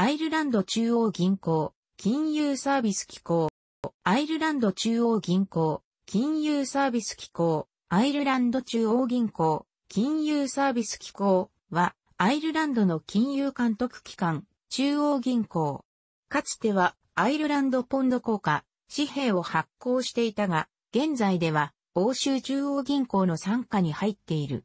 アイルランド中央銀行、金融サービス機構、アイルランド中央銀行、金融サービス機構、アイルランド中央銀行、金融サービス機構は、アイルランドの金融監督機関、中央銀行。かつては、アイルランドポンド効果、紙幣を発行していたが、現在では、欧州中央銀行の傘下に入っている。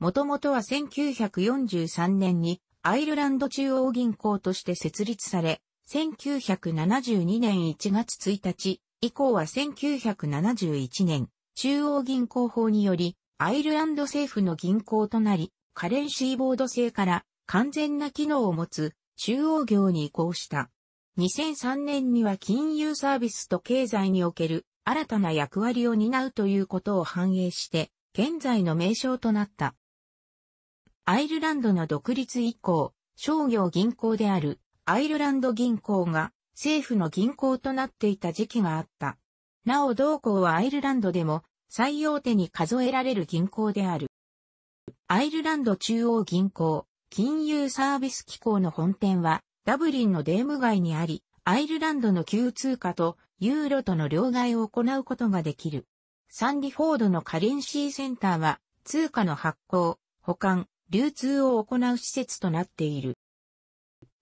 もともとは1943年にアイルランド中央銀行として設立され、1972年1月1日以降は1971年、中央銀行法により、アイルランド政府の銀行となり、カレンシーボード制から完全な機能を持つ中央業に移行した。2003年には金融サービスと経済における新たな役割を担うということを反映して、現在の名称となった。アイルランドの独立以降、商業銀行であるアイルランド銀行が政府の銀行となっていた時期があった。なお同行はアイルランドでも最大手に数えられる銀行である。アイルランド中央銀行金融サービス機構の本店はダブリンのデーム街にあり、アイルランドの旧通貨とユーロとの両替を行うことができる。サンディフォードのカレンシーセンターは通貨の発行、保管、流通を行う施設となっている。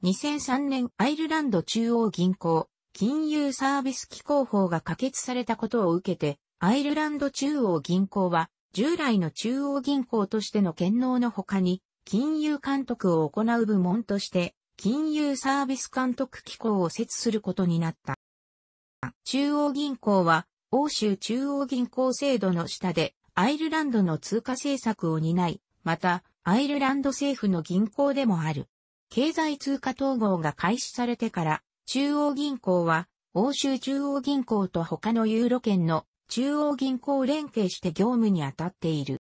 2003年アイルランド中央銀行金融サービス機構法が可決されたことを受けて、アイルランド中央銀行は従来の中央銀行としての権能の他に金融監督を行う部門として金融サービス監督機構を設することになった。中央銀行は欧州中央銀行制度の下でアイルランドの通貨政策を担い、またアイルランド政府の銀行でもある。経済通貨統合が開始されてから、中央銀行は、欧州中央銀行と他のユーロ圏の中央銀行連携して業務に当たっている。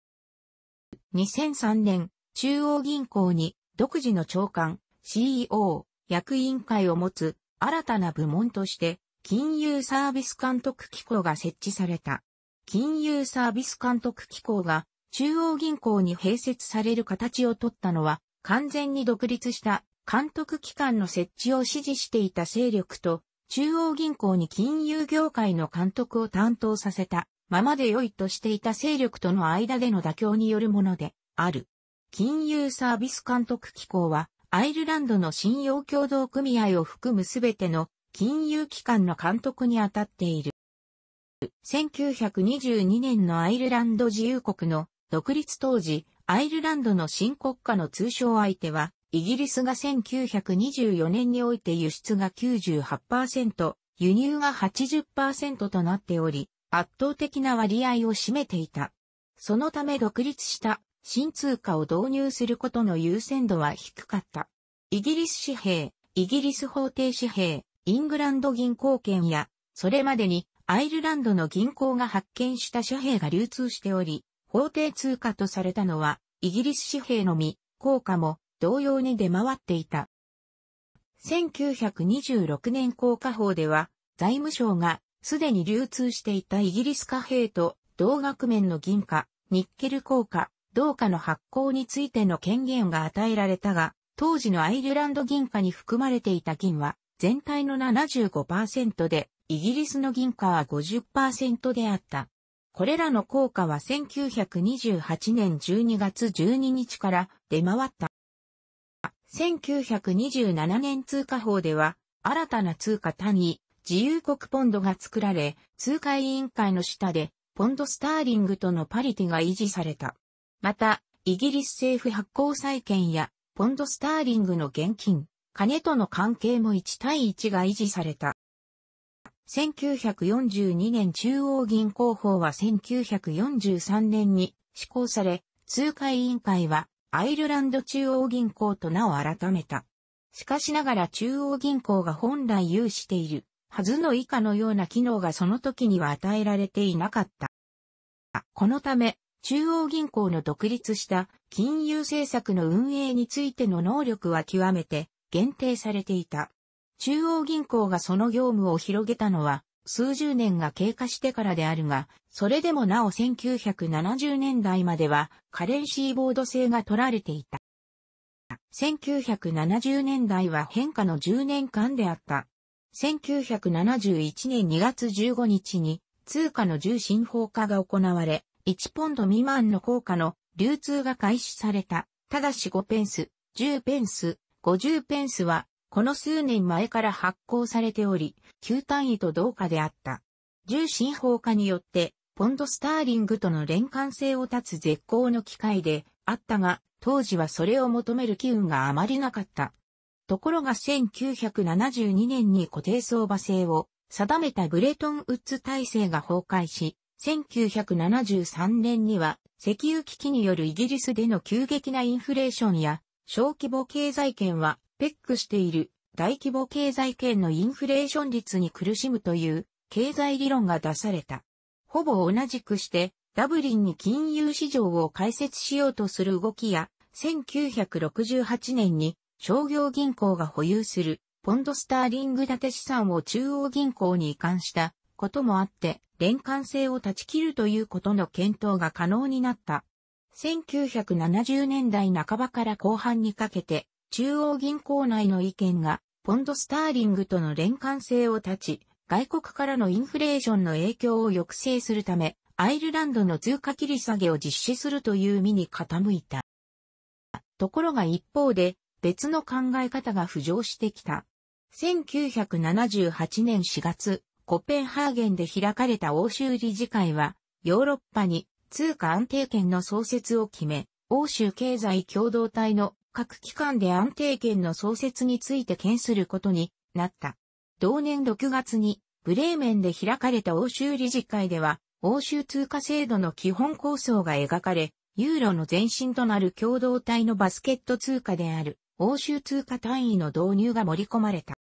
2003年、中央銀行に独自の長官、CEO、役員会を持つ新たな部門として、金融サービス監督機構が設置された。金融サービス監督機構が中央銀行に併設される形をとったのは、完全に独立した監督機関の設置を支持していた勢力と、中央銀行に金融業界の監督を担当させた、ままで良いとしていた勢力との間での妥協によるもので、ある。金融サービス監督機構は、アイルランドの信用共同組合を含むすべての金融機関の監督に当たっている。1922年のアイルランド自由国の独立当時、アイルランドの新国家の通称相手は、イギリスが1924年において輸出が98%、輸入が80%となっており、圧倒的な割合を占めていた。そのため独立した新通貨を導入することの優先度は低かった。イギリス紙幣、イギリス法定紙幣、イングランド銀行券や、それまでにアイルランドの銀行が発見した紙幣が流通しており、法定通貨とされたのは、イギリス紙幣のみ、硬貨も同様に出回っていた。1926年硬貨法では、財務省がすでに流通していたイギリス貨幣と同額面の銀貨、ニッケル硬貨、銅貨の発行についての権限が与えられたが、当時のアイルランド銀貨に含まれていた銀は全体の75%で、イギリスの銀貨は50%であった。これらの効果は1928年12月12日から出回った。1927年通貨法では、新たな通貨単位、自由国ポンドが作られ、通貨委員会の下で、ポンドスターリングとのパリティが維持された。また、イギリス政府発行債券や、ポンドスターリングの現金、金との関係も1対1が維持された。1942年中央銀行法は1943年に施行され、通会委員会はアイルランド中央銀行と名を改めた。しかしながら中央銀行が本来有しているはずの以下のような機能がその時には与えられていなかった。このため、中央銀行の独立した金融政策の運営についての能力は極めて限定されていた。中央銀行がその業務を広げたのは、数十年が経過してからであるが、それでもなお1970年代まではカレンシーボード制が取られていた。1970年代は変化の10年間であった。1971年2月15日に通貨の重心法化が行われ、1ポンド未満の硬貨の流通が開始された。ただし5ペンス、10ペンス、50ペンスはこの数年前から発行されており、旧単位と同価であった。重心法化によって、ポンドスターリングとの連関性を断つ絶好の機会であったが、当時はそれを求める機運があまりなかった。ところが1972年に固定相場制を定めたブレトンウッズ体制が崩壊し、1973年には石油危機によるイギリスでの急激なインフレーションや小規模経済圏はペックしている大規模経済圏のインフレーション率に苦しむという経済理論が出された。ほぼ同じくして、ダブリンに金融市場を開設しようとする動きや、1968年に商業銀行が保有するポンドスターリング建て資産を中央銀行に移管したこともあって、連関性を断ち切るということの検討が可能になった。1970年代半ばから後半にかけて、中央銀行内の意見が、ポンドスターリングとの連関性を断ち、外国からのインフレーションの影響を抑制するため、アイルランドの通貨切り下げを実施するという身に傾いた。ところが一方で、別の考え方が浮上してきた。1978年4月、コペンハーゲンで開かれた欧州理事会は、ヨーロッパに通貨安定圏の創設を決め、欧州経済共同体の各機関で安定権の創設について検することになった。同年6月に、ブレーメンで開かれた欧州理事会では、欧州通貨制度の基本構想が描かれ、ユーロの前身となる共同体のバスケット通貨である、欧州通貨単位の導入が盛り込まれた。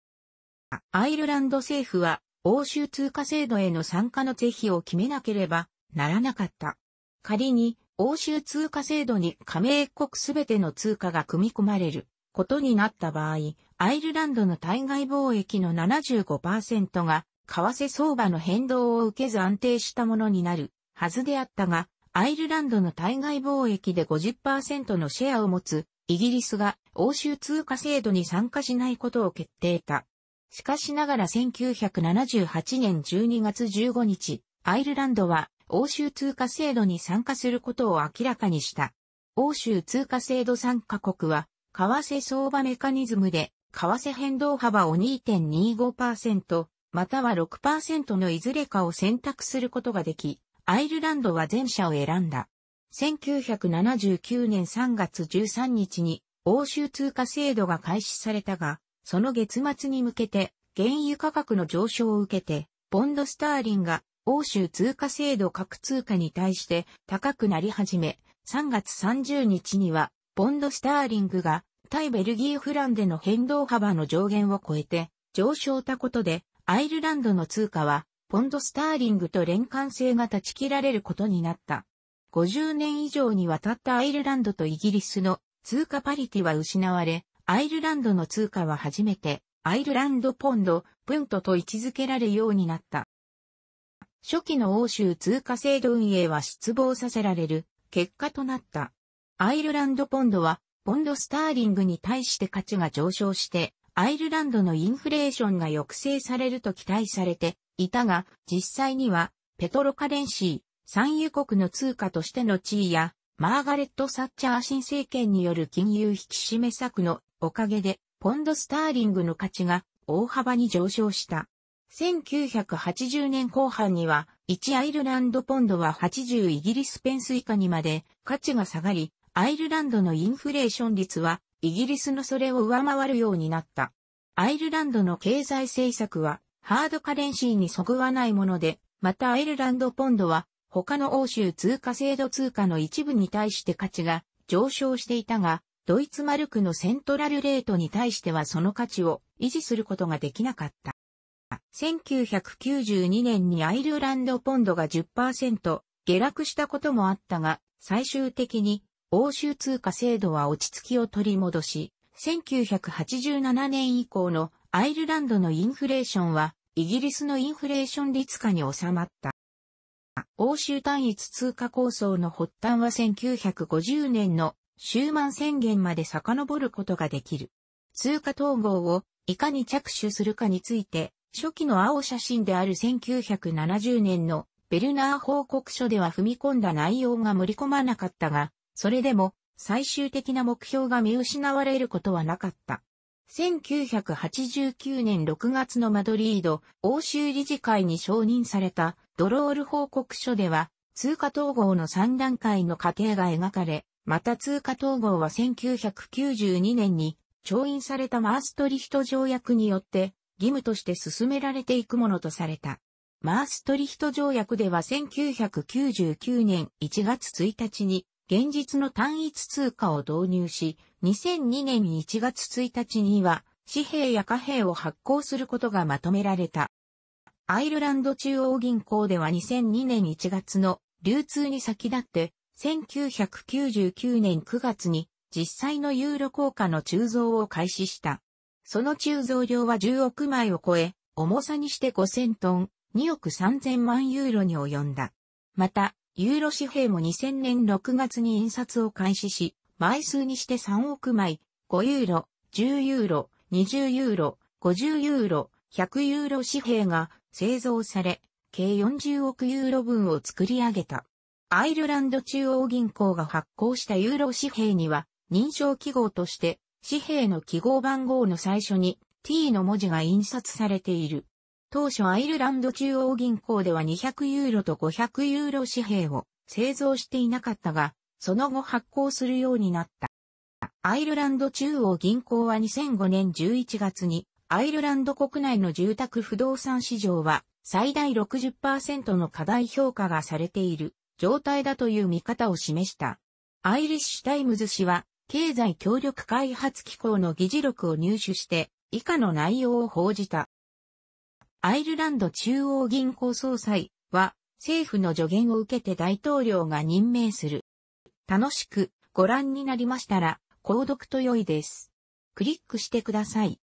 アイルランド政府は、欧州通貨制度への参加の是非を決めなければならなかった。仮に、欧州通貨制度に加盟国すべての通貨が組み込まれることになった場合、アイルランドの対外貿易の75%が為替相場の変動を受けず安定したものになるはずであったが、アイルランドの対外貿易で50%のシェアを持つイギリスが欧州通貨制度に参加しないことを決定た。しかしながら1978年12月15日、アイルランドは欧州通貨制度に参加することを明らかにした。欧州通貨制度参加国は、為替相場メカニズムで、為替変動幅を2.25%、または6%のいずれかを選択することができ、アイルランドは前者を選んだ。1979年3月13日に欧州通貨制度が開始されたが、その月末に向けて原油価格の上昇を受けて、ボンドスターリンが欧州通貨制度各通貨に対して高くなり始め、3月30日には、ポンドスターリングが、対ベルギーフランでの変動幅の上限を超えて、上昇たことで、アイルランドの通貨は、ポンドスターリングと連関性が断ち切られることになった。50年以上にわたったアイルランドとイギリスの通貨パリティは失われ、アイルランドの通貨は初めて、アイルランドポンド、プントと位置づけられるようになった。初期の欧州通貨制度運営は失望させられる結果となった。アイルランドポンドは、ポンドスターリングに対して価値が上昇して、アイルランドのインフレーションが抑制されると期待されていたが、実際には、ペトロカレンシー、産油国の通貨としての地位や、マーガレット・サッチャー新政権による金融引き締め策のおかげで、ポンドスターリングの価値が大幅に上昇した。1980年後半には、1アイルランドポンドは80イギリスペンス以下にまで価値が下がり、アイルランドのインフレーション率はイギリスのそれを上回るようになった。アイルランドの経済政策はハードカレンシーにそぐわないもので、またアイルランドポンドは他の欧州通貨制度通貨の一部に対して価値が上昇していたが、ドイツマルクのセントラルレートに対してはその価値を維持することができなかった。1992年にアイルランドポンドが10%下落したこともあったが、最終的に欧州通貨制度は落ち着きを取り戻し、1987年以降のアイルランドのインフレーションはイギリスのインフレーション率下に収まった。欧州単一通貨構想の発端は1950年の終ン宣言まで遡ることができる。通貨統合をいかに着手するかについて初期の青写真である1970年のベルナー報告書では踏み込んだ内容が盛り込まなかったが、それでも最終的な目標が見失われることはなかった。1989年6月のマドリード欧州理事会に承認されたドロール報告書では通貨統合の3段階の過程が描かれ、また通貨統合は1992年に調印されたマーストリヒト条約によって義務として進められていくものとされた。マーストリヒト条約では1999年1月1日に現実の単一通貨を導入し、2002年1月1日には紙幣や貨幣を発行することがまとめられた。アイルランド中央銀行では2002年1月の流通に先立って、1999年9月に実際のユーロ効果の鋳造を開始した。その鋳造量は10億枚を超え、重さにして5000トン、2億3000万ユーロに及んだ。また、ユーロ紙幣も2000年6月に印刷を開始し、枚数にして3億枚、5ユーロ、10ユーロ、20ユーロ、50ユーロ、100ユーロ紙幣が製造され、計40億ユーロ分を作り上げた。アイルランド中央銀行が発行したユーロ紙幣には、認証記号として紙幣の記号番号の最初に t の文字が印刷されている。当初アイルランド中央銀行では200ユーロと500ユーロ紙幣を製造していなかったが、その後発行するようになった。アイルランド中央銀行は2005年11月にアイルランド国内の住宅不動産市場は最大60%の過大評価がされている状態だという見方を示した。アイリッシュタイムズ氏は経済協力開発機構の議事録を入手して、以下の内容を報じた。アイルランド中央銀行総裁は、政府の助言を受けて大統領が任命する。楽しくご覧になりましたら、購読と良いです。クリックしてください。